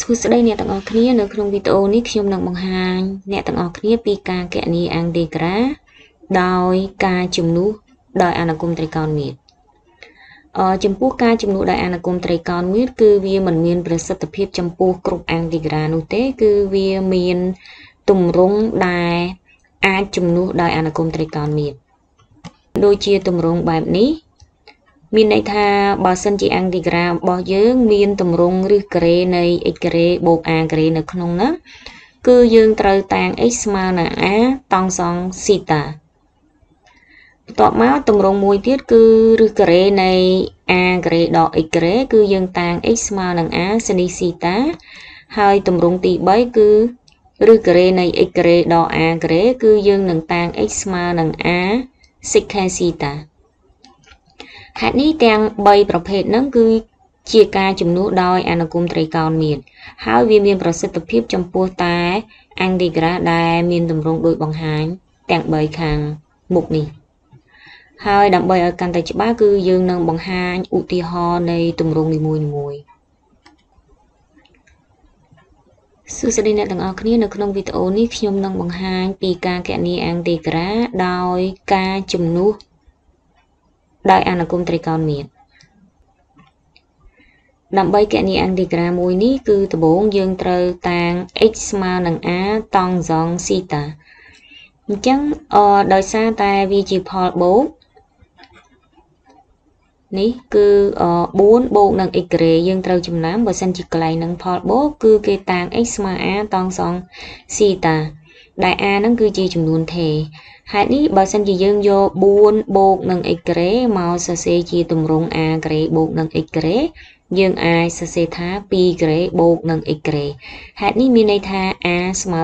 សួស្តីអ្នកទាំងអស់គ្នានៅក្នុងវីដេអូនេះខ្ញុំនឹងបង្ហាញអ្នកទាំងអស់គ្នាពីការកណីអង្គដេក្រាដោយការជំនួសដោយអនុគមត្រីកោណមាត្រអចំពោះការជំនួសដោយអនុគមត្រីកោណមាត្រគឺវាមិនមានប្រសិទ្ធភាព ចំពោះគ្រប់អង្គដេក្រានោះទេ គឺវាមានទម្រង់ដែលអាចជំនួសដោយអនុគមត្រីកោណមាត្រដូចជាទម្រង់បែបនេះមានន័យថាបើសិនជាអង់ទីក្រារបស់យើងមានតម្រង់ឬការ៉េនៃ x ការ៉េបូក a ការ៉េនៅក្នុងហ្នឹងគឺយើងត្រូវតាង x ស្មើនឹង a តង់សងស៊ីតាបន្ទាប់មកតម្រង់មួយទៀតគឺឬការ៉េនៃ a ការ៉េដក x ការ៉េគឺយើងតាង x ស្មើនឹង a សនីស៊ីតាហើយតម្រង់ទី3គឺឬការ៉េនៃ x ការ៉េដក a ការ៉េគឺយើងនឹងតាង x ស្មើនឹង a secant ស៊ីតាហេតុនេះទាំង3ប្រភេទហ្នឹងគឺជាការជំនួសដោយអនុគមត្រីកោណមានហើយវាមានប្រសិទ្ធភាពចំពោះតែអង់ឌីក្រាដែលមានទម្រង់ដូចបង្ហាញទាំង3ខាងមុខនេះហើយដើម្បីឲ្យកាន់តែច្បាស់គឺយើងនឹងបង្ហាញឧទាហរណ៍នៃទម្រង់នីមួយៗសួស្តីអ្នកទាំងអស់គ្នានៅក្នុងវីដេអូនេះខ្ញុំនឹងបង្ហាញពីការកណនីអង្គទេក្រាដោយការជំនួសដោយអានុគមត្រីកោណមាត្រដើម្បីគណនាអង់គ្លេសក្រាមួយនេះគឺដំបូងយើងត្រូវតាង x ស្មើនឹង a តង់សងស៊ីតាអញ្ចឹងដោយសារតែវាជាផលបូកនេះគឺ4បូកនឹង x ក្រេយើងត្រូវចំណាំបើសិនជាកន្លែងនឹងផលបូកគឺគេតាង x ស្មើ a តង់សងស៊ីតាដែល a ហ្នឹងគឺជាចំនួនថេរហេតុនេះបើសិនជាយើងយក4បូកនឹង x ក្រេមកសរសេរជាទម្រង់ a ក្រេបូកនឹង x ក្រេយើងអាចសរសេរថា2ក្រេបូកនឹង x ក្រេហេតុនេះមានន័យថា a ស្មើ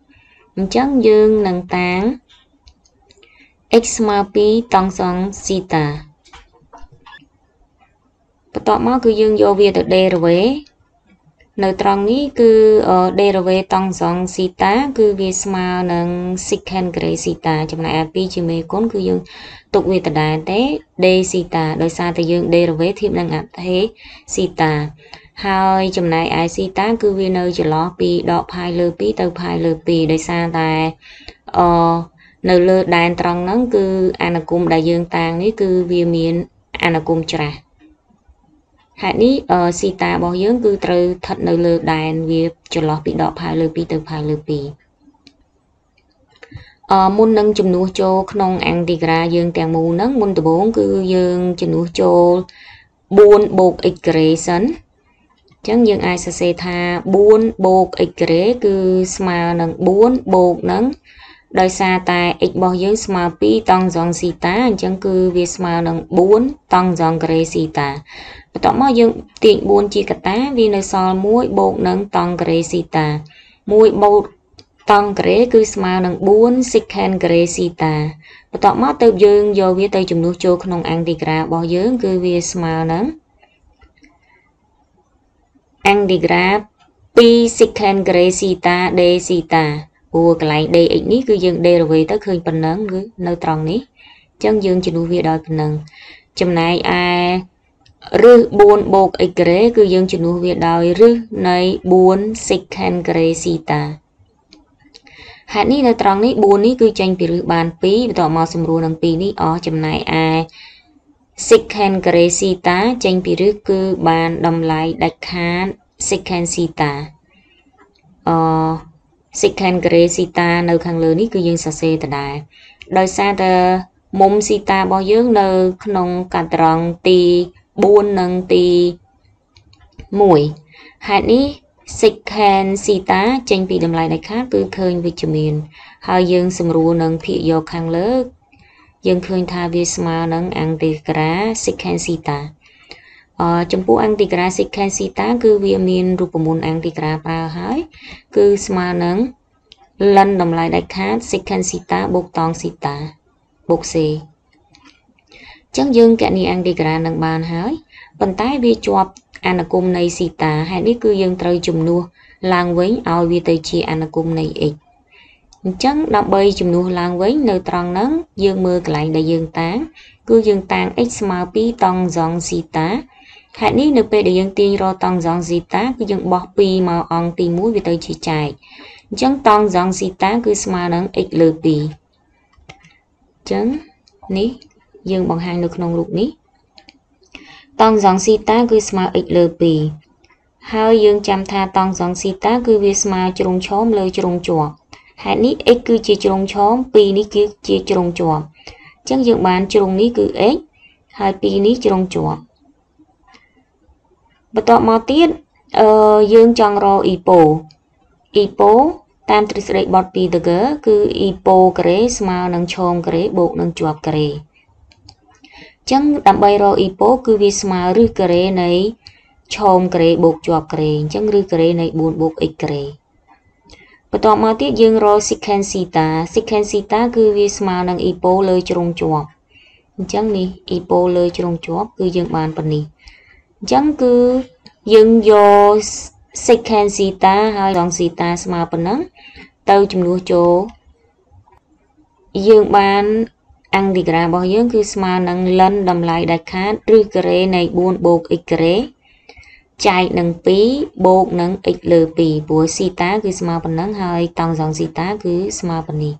2អញ្ចឹងយើងនឹងតាំង x ស្មើ2តង់សងស៊ីតាបន្ទាប់មក គឺយើងយកវាទៅ derivate នៅត្រង់នេះគឺ derivative តង់សងស៊ីតាគឺវាស្មើនឹង secant grade ស៊ីតាចំណែក R2 ជាមេគុណគឺយើងទុកវាដដែលទេ d ស៊ីតាដោយសារតែយើង derivative ធៀបនឹង R2 ស៊ីតាហើយចំណែក I ស៊ីតាគឺវានៅចន្លោះពីដក pi លើ2ទៅ pi លើ2ដោយសារតែអនៅលើដែនត្រង់ហ្នឹង គឺអនុគមដែលយើង តាំងនេះគឺវាមានអនុគមច្រាស់ហេតុនេះស៊ីតារបស់យើងគឺត្រូវស្ថិតនៅលើដែនវាចន្លោះពីដកផៅលើ2ទៅផៅលើ2អមុននឹងជំនួសចូលក្នុងអង្គទីក្រាយើងទាំងមូលហ្នឹងមុនដំបូងគឺយើងជំនួសចូល4បូក x ក្រេសិនអញ្ចឹងយើងអាចសរសេរថា4បូក x ក្រេគឺស្មើនឹង4បូកនឹងដោយសារតែ x របស់យើងស្មើ2តង់សងស៊ីតាអញ្ចឹងគឺវាស្មើនឹង4តង់សងការ៉េស៊ីតាបន្ទាប់មកយើងទាញ4ជាកតាវានៅសល់1បូកនឹងតង់ការ៉េស៊ីតា1បូកតង់ការ៉េគឺស្មើនឹង4 secant ការ៉េស៊ីតាបន្ទាប់មកទៅយើងយកវាទៅចំនួនចូលក្នុងអង្គទីក្រារបស់យើង គឺវាស្មើនឹងអង្គទីក្រា2 secant ការ៉េស៊ីតា d ស៊ីតាព្រោះកន្លែង dx នេះគឺយើង derivative ទៅឃើញប៉ុណ្ណឹងគឺនៅត្រង់នេះអញ្ចឹងយើងជំនួសវាដល់ប៉ុណ្ណឹងចំណែកឯរឹស4បូក x ក្រេគឺយើងជំនួសវាដោយរឹសនៃ4 secant ក្រេ theta ហេតុនេះនៅត្រង់នេះ4នេះគឺចេញពីរឹសបាន2បន្ទាប់មកសម្រួលនឹង2នេះអស់ចំណែកឯ secant ក្រេ theta ចេញពីរឹសគឺបានតម្លៃដាច់ខាត secant theta អឺ secant grade ស៊ីតានៅខាងលើនេះគឺយើងសរសេរដដែលដោយសារតែមុំស៊ីតារបស់យើងនៅ ក្នុងកាត្រង់ទី4និងទី1ហេតុនេះ secant ស៊ីតាចេញពីតម្លៃដាច់ខាតគឺឃើញវិជ្ជមានហើយយើងសម្រួលនឹងភាគយកខាងលើ យើងឃើញថាវាស្មើនឹង angle ក្រា secant ស៊ីតាចំពោះអង្គទីក្រាសិក្ខេស៊ីតា គឺវាមានរូបមន្តអង្គទីក្រាប្រើហើយគឺស្មើនឹងលិនតម្លៃដាច់ខាតសិក្ខេស៊ីតាបូកតងស៊ីតាបូកសេចឹងយើងកណីអង្គទីក្រានឹងបានហើយប៉ុន្តែវាជាប់អនុគមនៃស៊ីតាហេតុនេះគឺយើងត្រូវជំនួសឡើងវិញឲ្យវាទៅជាអនុគមនៃ x អញ្ចឹងដើម្បីជំនួសឡើងវិញនៅត្រង់ហ្នឹងយើងមើលកន្លែងដែលយើងតាំងគឺយើងតាំង x ស្មើ2តង់សងស៊ីតាខែនេះនៅពេលដែលយើងទាញរកតង់ហ្សងស៊ីតាគឺយើងបោះ2មកអង្គទី1វាទៅជាចែកអញ្ចឹងតង់ហ្សងស៊ីតាគឺស្មើនឹង x លើ2អញ្ចឹងនេះយើងបង្ហាញនៅក្នុងរូបនេះតង់ហ្សងស៊ីតាគឺស្មើ x លើ2ហើយយើងចាំថាតង់ហ្សងស៊ីតាគឺវាស្មើជ្រុងឈោមលើជ្រុងជាប់ហេតុនេះ x គឺជាជ្រុងឈោម2នេះគឺជាជ្រុងជាប់អញ្ចឹងយើងបានជ្រុងនេះគឺ x ហើយ2នេះជ្រុងជាប់បន្ទាប់មកទៀតអឺយើងចង់រក epo epo តាមទ្រឹស្ដីបត់ពី Dagger គឺ epo ការ៉េស្មើនឹងឆោមការ៉េបូកនឹងជាប់ការ៉េអញ្ចឹងដើម្បីរក epo គឺវាស្មើឬការ៉េនៃឆោមការ៉េបូកជាប់ការ៉េអញ្ចឹងឬការ៉េនៃ4បូក x ការ៉េបន្ទាប់មកទៀតយើងរក secant theta secant theta គឺវាស្មើនឹង epo លើជ្រុងជាប់អញ្ចឹងនេះ epo លើជ្រុងជាប់គឺយើងបានប៉ុណ្នេះចឹងគឺយើងយក secant theta ហើយ long theta ស្មើប៉ុណ្ណឹង ទៅចំនួនចូលយើងបាន angle របស់យើងគឺស្មើនឹង len តម្លៃដាច់ខាតឬ gray នៃ4បូក x gray ចែកនឹង2បូកនឹង x លើ2ព្រោះ theta គឺស្មើប៉ុណ្ណឹងហើយ tangent theta គឺស្មើប៉ុណ្នេះ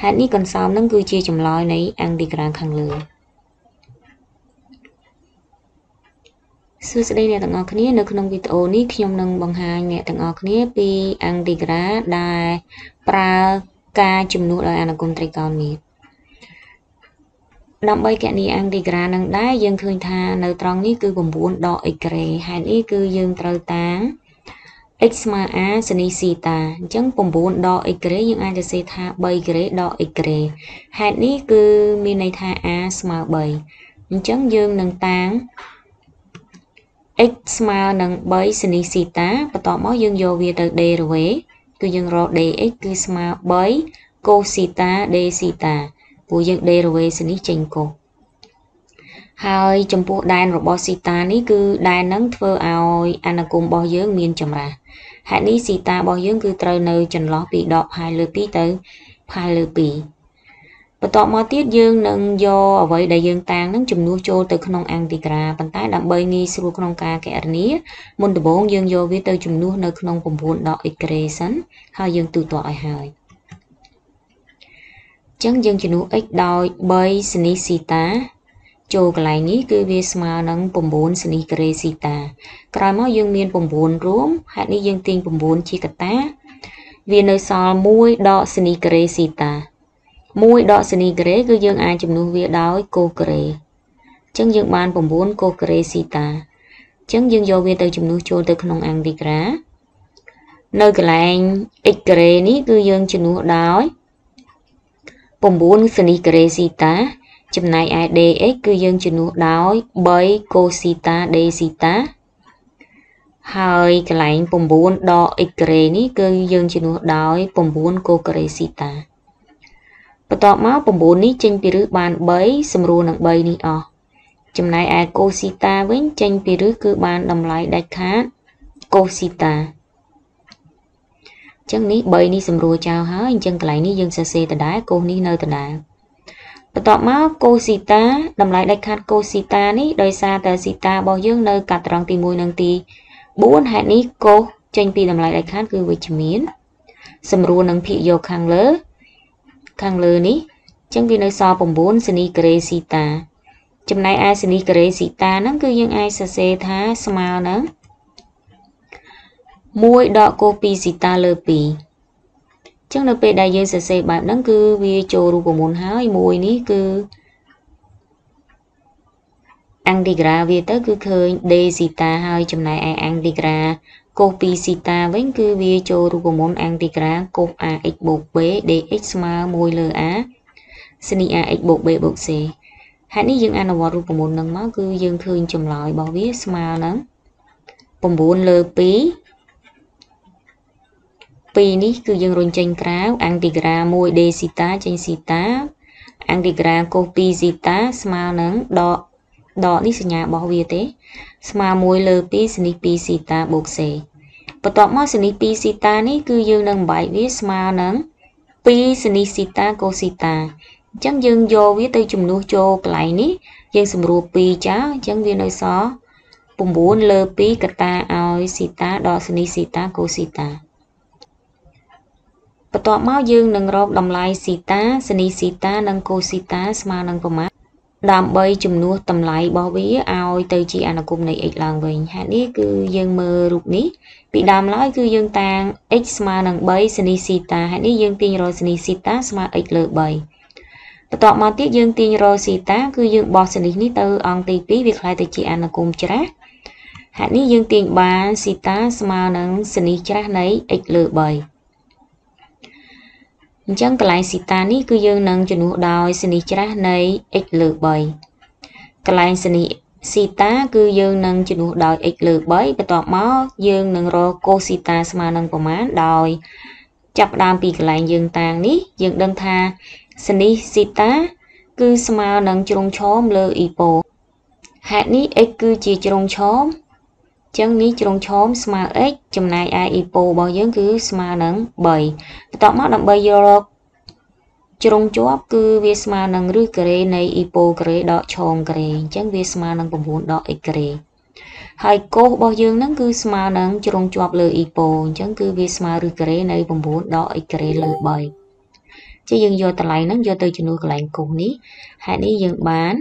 ហេតុនេះកន្សោមនឹងគឺជាចម្លើយនៃ angle ខាងលើសួស្តីអ្នកទាំងអស់គ្នានៅក្នុងវីដេអូនេះខ្ញុំនឹងបង្ហាញអ្នកទាំងអស់គ្នាពីអង្គតិក្រាដែលប្រើការជំនួសដោយអនុគមត្រីកោណនេះដើម្បីកណីអង្គតិក្រានឹងដែរយើងឃើញថានៅត្រង់នេះគឺ9ដក x ក្រេហេតុនេះគឺយើងត្រូវតាំង x ស្មើ a សនីស៊ីតាអញ្ចឹង9ដក x ក្រេយើងអាចសរសេរថា3ក្រេដក x ក្រេហេតុនេះគឺមានន័យថា a ស្មើ3អញ្ចឹងយើងនឹងតាំង x ស្មើនឹង3សនីសីតាបន្ទាប់មកយើងយកវាទៅ derivative គឺយើងរក dx គឺស្មើ3 cos សីតា d សីតាព្រោះយើង derivative សនីចេញ cos ហើយចំពោះដែនរបស់សីតានេះគឺដែននឹងធ្វើឲ្យអានុគមរបស់យើងមានចម្រាស់ហេតុនេះសីតារបស់យើងគឺត្រូវនៅចន្លោះពី10ផាយលើ2ទៅផាយលើ2បន្ទាប់មកទៀតយើងនឹងយកអ្វីដែលយើងតាំងនឹងជំនួសចូលទៅក្នុងអង្គទីក្រាប៉ុន្តែដើម្បីងាយស្រួលក្នុងការកណនាមុនដំបូងយើងយកវាទៅជំនួសនៅក្នុង9ដក equation សិនហើយយើងទូទាត់ឲ្យហើយអញ្ចឹងយើងជំនួស x ដោយ3 sin θ ចូលកន្លែងនេះគឺវាស្មើនឹង9 sin ក្រេស៊ីតាក្រោយមកយើងមាន9រួមហេតុនេះយើងទាញ9ជាកតាវានៅសល់1ដក sin ក្រេស៊ីតា1ដកសេនីការ៉េគឺយើងអាចជំនួសវាដោយកូការ៉េអញ្ចឹងយើងបាន9កូការ៉េស៊ីតាអញ្ចឹងយើងយកវាទៅជំនួសចូលទៅ ក្នុងអង្គទីក្រានៅកន្លែង x ការ៉េនេះគឺយើងជំនួសដោយ9សេនីការ៉េស៊ីតាចំណែកឯ dx គឺយើងជំនួសដោយ3 cos θ d θ ហើយកន្លែង9ដក x ការ៉េនេះគឺយើងជំនួសដោយ9 cos ការ៉េ θ បន្ទាប់មក9នេះចេញពីរឹសបាន3សម្រួលនឹង3នេះអស់ចំណែកឯកូស៊ីតាវិញចេញពីរឹសគឺបានតម្លៃដាច់ខាតកូស៊ីតាអញ្ចឹងនេះ3នេះសម្រួលចោលហើយអញ្ចឹងកន្លែងនេះយើងសរសេរដដែលកូសនេះនៅដដែលបន្ទាប់មកកូស៊ីតាតម្លៃដាច់ខាតកូស៊ីតានេះដោយសារតែស៊ីតារបស់យើងនៅកាត់ត្រង់ទី1និងទី4ហេតុនេះកូសចេញពីតម្លៃដាច់ខាតគឺវិជ្ជមានសម្រួលនឹងភាគយកខាងលើខាងលើនេះអញ្ចឹងវានៅសល់9សេនីការ៉េស៊ីតា ចំណែកឯសេនីការ៉េស៊ីតាហ្នឹង គឺយើងអាចសរសេរថាស្មើនឹង1ដកកូស2ស៊ីតាលើ2អញ្ចឹងនៅពេលដែលយើងសរសេរបែបហ្នឹង គឺវាចូលរូបមន្តហើយមួយនេះគឺអង្គឌីក្រាវាទៅគឺឃើញដេស៊ីតាហើយចំណែកឯអង្គឌីក្រាកូសពីស៊ីតាវិញគឺវាចូលរូបមន្តអង្គទីក្រាកូស ax + b dx ស្មើ1លើ a ស្នី ax + b + c ហេតុនេះយើងអនុវត្តរូបមន្តនឹងមកគឺយើងឃើញចម្លើយរបស់វាស្មើនឹង9លើ2 2នេះគឺយើងរុញចេញក្រៅអង្គទីក្រា1 d ស៊ីតាចេញស៊ីតាអង្គទីក្រាកូស2ស៊ីតាស្មើនឹងដកដកនេះសញ្ញារបស់វាទេ ស្មើ1លើ2សនី2ស៊ីតាបូកសេបន្ទាប់មកសនី2សេតានេះគឺយើងនឹងបែកវាស្មើនឹង2សនីសេតាកូសេតាអញ្ចឹងយើងយកវាទៅជំនួសចូលកន្លែងនេះយើងសម្រួល2ចោលអញ្ចឹងវានៅសល់9លើ2កតាឲ្យសេតាដល់សនីសេតាកូសេតាបន្ទាប់មកយើងនឹងរកតម្លៃសេតាសនីសេតានិងកូសេតាស្មើនឹងប្រមាណដើម្បីជំនួសតម្លៃរបស់វាឲ្យទៅជាអនុគមនៃ x ឡើងវិញហេតុនេះគឺយើងមើលរូបនេះពីដើមឡើយគឺយើងតាំង x ស្មើនឹង3សនីស៊ីតាហេតុនេះយើងទាញរកសនីស៊ីតាស្មើ x លើ3បន្ទាប់មកទៀតយើងទាញរកស៊ីតា គឺយើងបោះសនីនេះទៅអង្គទី2វាคล้ายទៅជាអនុគមច្រាស់ហេតុនេះយើងទាញបានស៊ីតាស្មើនឹងសនីច្រាស់នៃ x លើ3អញ្ចឹងកន្លែងសីតានេះគឺយើងនឹងជំនួសដោយសនីច្រាស់នៃ x លើ3កន្លែងសនីសីតាគឺយើងនឹងជំនួសដោយ x លើ3បន្ទាប់មកយើងនឹងរក cos សីតាស្មើនឹងប្រមាណដោយចាប់ផ្ដើមពីកន្លែងយើងតាងនេះយើងដឹងថាសនីសីតាគឺស្មើនឹងជ្រុងឈោមលើអ៊ីប៉ូហេតុនេះ x គឺជាជ្រុងឈោមចឹងនេះជ្រុងឈោមស្មើ x ចំណែកឯអ៊ីប៉ូរបស់យើងគឺស្មើនឹង3បន្ទាប់មកដើម្បីយករកជ្រុងជាប់ គឺវាស្មើនឹងឬការ៉េនៃអ៊ីប៉ូការ៉េដកឈោមការ៉េអញ្ចឹងវាស្មើនឹង9ដក x ការ៉េហើយកូសរបស់យើងនឹង គឺស្មើនឹងជ្រុងជាប់លើអ៊ីប៉ូអញ្ចឹងគឺវាស្មើឬការ៉េនៃ9ដក x ការ៉េលើ3ជាយើងយកតម្លៃនឹងយកទៅជំនួសកន្លែងកូសនេះហេតុនេះយើងបាន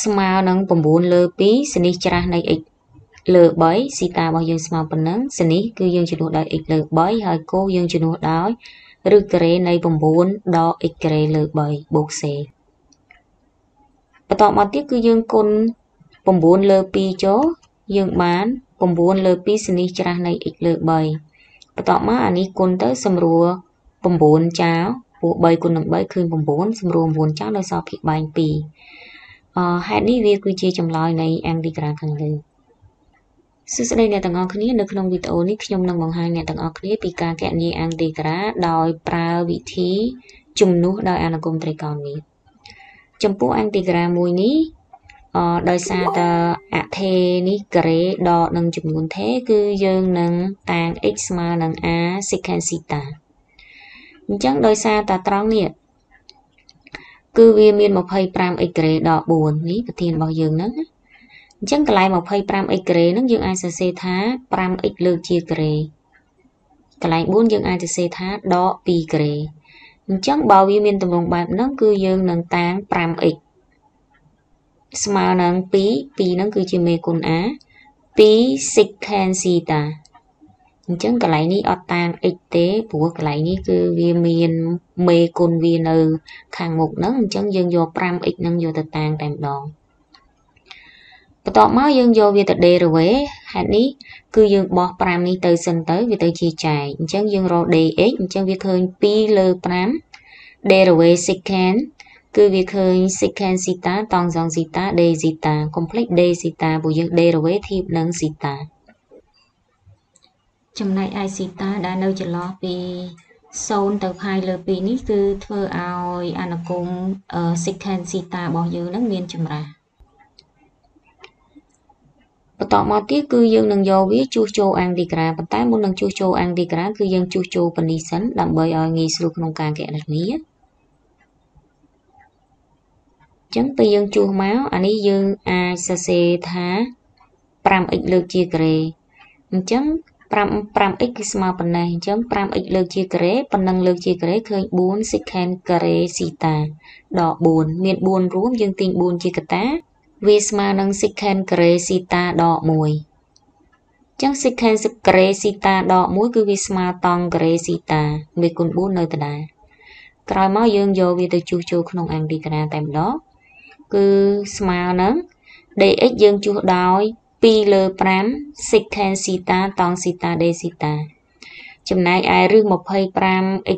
ស្មើនឹង9លើ2សនីសច្រាសនៃ x លើ3ស៊ីតារបស់យើងស្មើប៉ុណ្ណឹងសនីសគឺយើងជំនួសដោយ x លើ3ហើយកូយើងជំនួសដោយឬការ៉េនៃ9ដក x ការ៉េលើ3បូក c បន្តមកទៀតគឺយើងគុណ9លើ2ចូលយើងបាន9លើ2សនីសច្រាសនៃ x លើ3បន្តមកអានេះគុណទៅសម្រួល9ចោលព្រោះ3គុណនឹង3គឺ9សម្រួល9ចោលដោយសារភាគបែង2ហេតុនេះវាគឺជាចម្លើយនៃអង្គទីក្រាខាងលើសួស្តីអ្នកទាំងអស់គ្នានៅក្នុងវីដេអូនេះខ្ញុំនឹងបង្ហាញអ្នកទាំងអស់គ្នាពីការកញ្ញាអង្គទីក្រាដោយប្រើវិធី ជំនួសដោយអនុគមត្រីកោណនេះចំពោះអង្គទីក្រាមួយនេះអដោយសារតើអថេនេះការ៉េដកនឹងចំនួនថេគឺយើងនឹងតាង x ស្មើនឹង a secant theta អញ្ចឹងដោយសារតើត្រង់នេះគឺវាមាន 25x ក្រេដល់4នេះប្រធានរបស់យើងហ្នឹងណាអញ្ចឹងកន្លែង 25x ក្រេហ្នឹងយើងអាចសរសេរថា 5x លើកជាក្រេកន្លែង4យើងអាចសរសេរថាដក2ក្រេអញ្ចឹងបើវាមានទម្រង់បែបហ្នឹងគឺយើងនឹងតាំង 5x ស្មើនឹង2 2ហ្នឹងគឺជាមេគុណ a 2 secant theta អញ្ចឹងកន្លែងនេះអត់តាម x ទេព្រោះកន្លែងនេះគឺវាមានមេគុណវានៅខាងមុខហ្នឹងអញ្ចឹងយើងយក 5x ហ្នឹងយកទៅតាំងតែម្ដងបន្ទាប់មកយើងយកវាទៅ derivative ហេតុនេះគឺយើងបោះ5នេះទៅសិនទៅវាទៅជាចែកអញ្ចឹងយើងរក dx អញ្ចឹងវាឃើញ2លើ5 derivative secant គឺវាឃើញ secant θ តង់សង θ d θ complete d θ ព្រោះយើង derivative ធៀបនឹង θ ចំណែក ICTA ដែលនៅចន្លោះពី0ទៅផាយលើ2នេះគឺធ្វើឲ្យអនុគម secant theta របស់យើងនឹងមានចម្រាស់បន្តមកទៀតគឺយើងនឹងយកវាជួសជុលអាំងឌីក្រាប៉ុន្តែមុននឹងជួសជុលអាំងឌីក្រាគឺយើងជួសជុលប៉ានីសិនដើម្បីឲ្យងាយស្រួលក្នុងការគណនាអញ្ចឹងពេលយើងជួសមកអានេះយើងអាចសរសេរថា 5x លើកជាក្រេអញ្ចឹង5 5x គឺស្មើប៉ុណ្ណេះអញ្ចឹង 5x លើកជាការ៉េប៉ុណ្ណឹងលើកជាការ៉េឃើញ4 secant ការ៉េស៊ីតាដល់4មាន4រួមយើងទាញ4ជាកតាវាស្មើនឹង secant ការ៉េស៊ីតាដល់1អញ្ចឹង secant ការ៉េស៊ីតាដល់1គឺវាស្មើតង់ការ៉េស៊ីតាមេគុណ4នៅដដែលក្រោយមកយើងយកវាទៅជួសជុលក្នុងអង្គឌីក្រាតែម្ដងគឺស្មើនឹង dx យើងជួសដោយ2លើ5 secant theta tong theta d theta ចំណែកឯរឹស25 x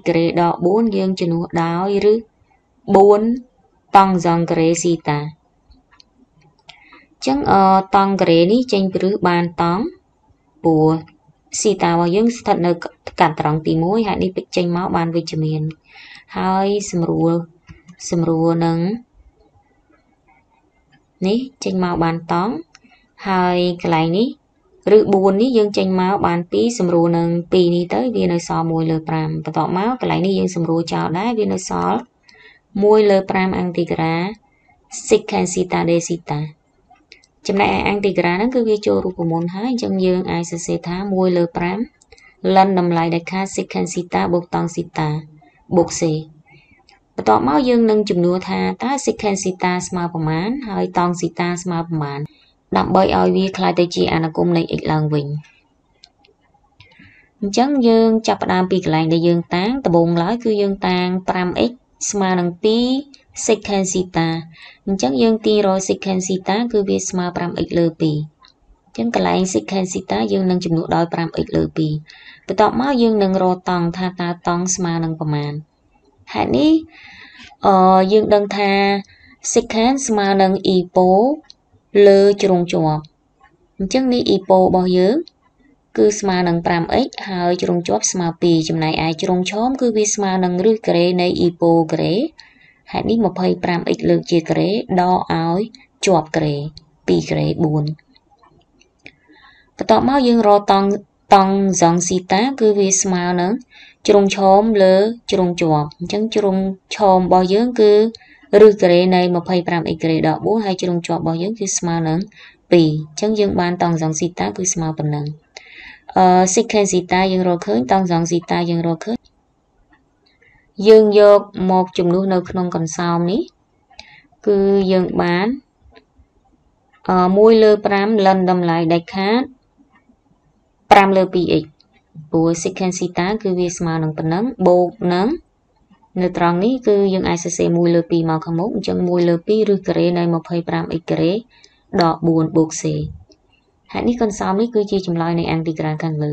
ក្រេដក4យើងជំនួសដោយរឹស4តង់សងក្រេស៊ីតាអញ្ចឹងអតង់ក្រេនេះចេញពីរឹសបានតង់ព្រោះស៊ីតារបស់យើងស្ថិតនៅកាត់ត្រង់ទី1ហើយនេះពេចចេញមកបានវិជ្ជមានហើយសម្រួលសម្រួលនឹងនេះចេញមកបានតង់ហើយកន្លែងនេះឬ4នេះយើងចេញមកបាន2សម្រួលនឹង2នេះទៅវានៅសល់1លើ5បន្ទាប់មកកន្លែងនេះយើងសម្រួលចោលដែរវានៅសល់1លើ5អង្គទីក្រា secant theta d theta ចំណែកឯអង្គទីក្រាហ្នឹងគឺវាចូលរូបមន្តហើយអញ្ចឹងយើងអាចសរសេរថា1លើ5លិនតម្លៃដែលខា secant theta បូកតង់ theta បូក c បន្ទាប់មកយើងនឹងជំនួសថាតើ secant theta ស្មើប្រមាណហើយតង់ theta ស្មើប្រមាណដើម្បីឲ្យវាคล้ายទៅជាអាណគមនៃ x ឡើងវិញអញ្ចឹងយើងចាប់ផ្ដើមពីកន្លែងដែលយើង តាំងដំបូងឡើយគឺយើងតាំង 5x ស្មើនឹង2 secant theta អញ្ចឹងយើងទាញរក secant theta គឺវាស្មើ 5x លើ2អញ្ចឹងកន្លែង secant theta យើងនឹងចំនួនដោយ 5x លើ2បន្ទាប់មកយើងនឹងរកតង់ថាតើតង់ស្មើនឹងប្រមាណហេតុនេះអឺយើងដឹងថា secant ស្មើនឹង e pole លើជ្រុងជាប់អញ្ចឹងនេះអ៊ីប៉ូរបស់យើងគឺស្មើនឹង 5x ហើយជ្រុងជាប់ស្មើ2ចំណែកឯជ្រុងឆ្អមគឺវាស្មើនឹងឫសការ៉េនៃអ៊ីប៉ូការ៉េហេតុនេះ 25x លើកជាការ៉េដកឲ្យជាប់ការ៉េ2ការ៉េ4បន្ទាប់មកយើងរកតង់តង់ហ្សងស៊ីតា គឺវាស្មើនឹងជ្រុងឆ្អមលើជ្រុងជាប់អញ្ចឹងជ្រុងឆ្អមរបស់យើងគឺឬការ៉េនៃ 25x ការ៉េដក4ហើយជ្រុងជាប់របស់យើងគឺស្មើនឹង2អញ្ចឹងយើងបានតង់សងស៊ីតាគឺស្មើប៉ុណ្ណឹងអឺ secant ស៊ីតាយើងរកឃើញតង់សងស៊ីតាយើងរកឃើញយើងយកមកចំនួននៅក្នុងកន្សោមនេះគឺយើងបានអឺ1លើ5លិនតម្លៃដេខាត5លើ 2x ព្រោះ secant ស៊ីតាគឺវាស្មើនឹងប៉ុណ្ណឹងបូកនឹង2នៅត្រង់នេះគឺយើងអាចសរសេរ1លើ2មកខាងមុខអញ្ចឹង1លើ2ឬការ៉េនៃ 25x ការ៉េដក4បូក c ហេតុនេះកន្សោមនេះគឺជាចម្លើយនៃអង្គទីក្រានខាងលើ